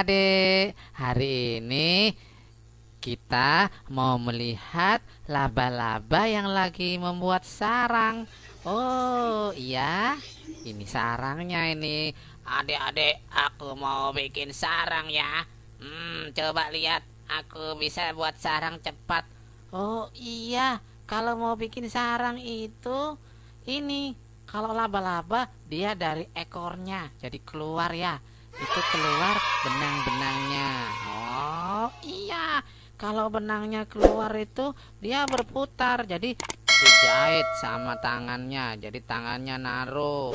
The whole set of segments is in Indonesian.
adik-adik Hari ini kita mau melihat laba-laba yang lagi membuat sarang Oh iya ini sarangnya ini Adik-adik aku mau bikin sarang ya Hmm coba lihat aku bisa buat sarang cepat Oh iya kalau mau bikin sarang itu ini kalau laba-laba dia dari ekornya jadi keluar ya itu keluar benang-benangnya oh iya kalau benangnya keluar itu dia berputar jadi dijahit sama tangannya jadi tangannya naruh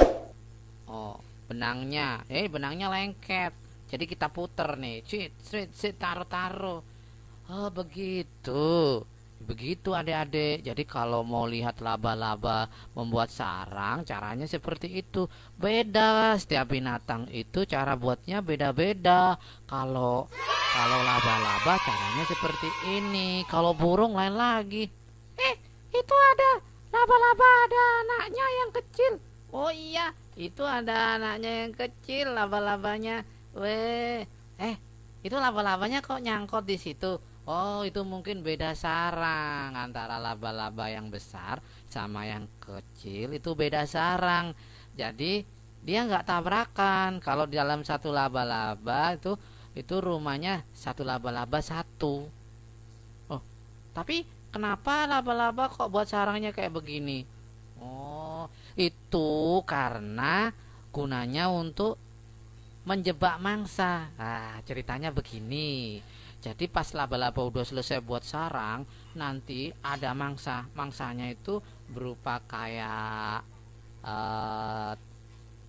oh benangnya eh benangnya lengket jadi kita puter nih cuit cuit taruh taruh oh begitu Begitu adik-adik. Jadi kalau mau lihat laba-laba membuat sarang, caranya seperti itu. Beda setiap binatang itu cara buatnya beda-beda. Kalau kalau laba-laba caranya seperti ini. Kalau burung lain lagi. Eh, itu ada laba-laba ada anaknya yang kecil. Oh iya, itu ada anaknya yang kecil laba-labanya. Weh, eh itu laba-labanya kok nyangkut di situ? Oh itu mungkin beda sarang antara laba-laba yang besar sama yang kecil itu beda sarang jadi dia nggak tabrakan kalau di dalam satu laba-laba itu itu rumahnya satu laba-laba satu oh tapi kenapa laba-laba kok buat sarangnya kayak begini oh itu karena gunanya untuk menjebak mangsa ah ceritanya begini jadi pas laba-laba udah selesai buat sarang, nanti ada mangsa. Mangsanya itu berupa kayak uh,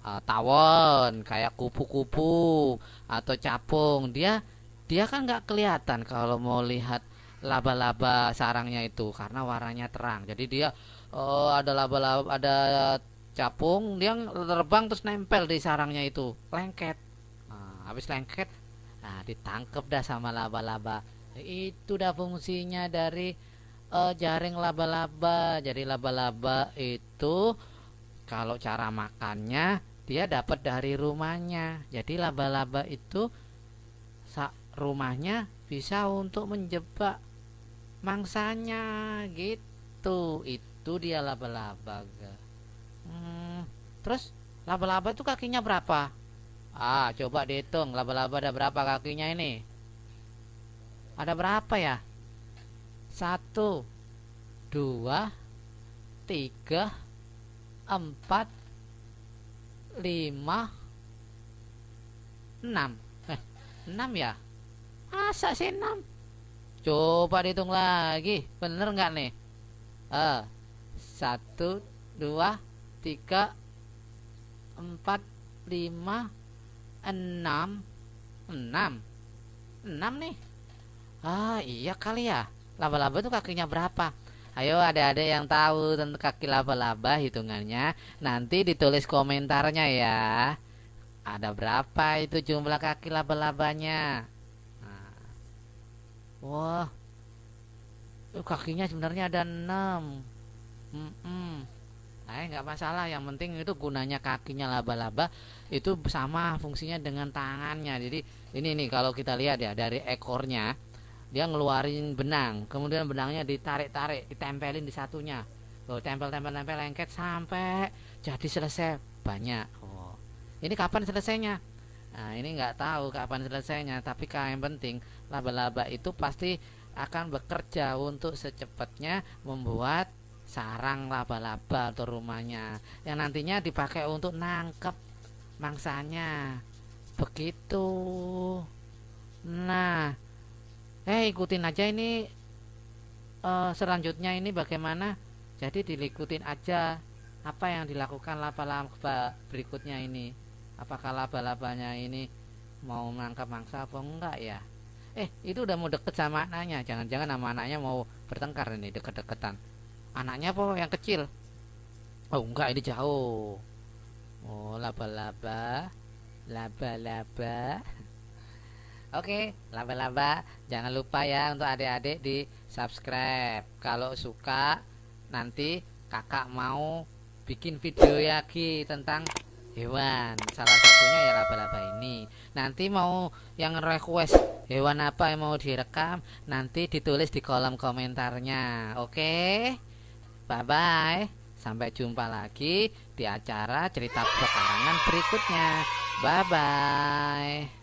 uh, tawon, kayak kupu-kupu atau capung. Dia dia kan nggak kelihatan kalau mau lihat laba-laba sarangnya itu karena warnanya terang. Jadi dia uh, ada laba-laba ada capung dia terbang terus nempel di sarangnya itu lengket nah, habis lengket nah ditangkap dah sama laba-laba itu dah fungsinya dari uh, jaring laba-laba jadi laba-laba itu kalau cara makannya dia dapat dari rumahnya jadi laba-laba itu rumahnya bisa untuk menjebak mangsanya gitu itu dia laba-laba hmm, terus laba-laba itu kakinya berapa Ah, coba dihitung laba-laba ada berapa kakinya ini? Ada berapa ya? Satu, dua, tiga, empat, lima, enam. Eh, enam ya? Masa sih enam? Coba dihitung lagi, bener nggak nih? Eh, satu, dua, tiga, empat, lima, enam enam enam nih ah iya kali ya laba-laba itu kakinya berapa Ayo ada-ada yang tahu tentang kaki laba-laba hitungannya Nanti ditulis komentarnya ya Ada berapa itu jumlah kaki laba-labanya nah. Wah Kakinya sebenarnya ada enam. mm -mm eh nggak masalah yang penting itu gunanya kakinya laba-laba itu sama fungsinya dengan tangannya jadi ini nih kalau kita lihat ya dari ekornya dia ngeluarin benang kemudian benangnya ditarik-tarik ditempelin di satunya loh tempel-tempel-tempel lengket sampai jadi selesai banyak oh ini kapan selesainya nah ini nggak tahu kapan selesainya tapi yang penting laba-laba itu pasti akan bekerja untuk secepatnya membuat sarang laba-laba atau rumahnya yang nantinya dipakai untuk nangkep mangsanya begitu nah eh ikutin aja ini uh, selanjutnya ini bagaimana jadi dilikutin aja apa yang dilakukan laba-laba berikutnya ini apakah laba-labanya ini mau menangkap mangsa apa enggak ya eh itu udah mau deket sama anaknya jangan-jangan sama anaknya mau bertengkar ini deket-deketan anaknya apa yang kecil oh enggak ini jauh oh laba-laba laba-laba Oke, laba-laba jangan lupa ya untuk adik-adik di subscribe. Kalau suka nanti kakak mau bikin video lagi tentang hewan. Salah satunya ya laba-laba ini. Nanti mau yang request hewan apa yang mau direkam nanti ditulis di kolom komentarnya. Oke. Okay? Bye bye. Sampai jumpa lagi di acara cerita perkarangan berikutnya. Bye bye.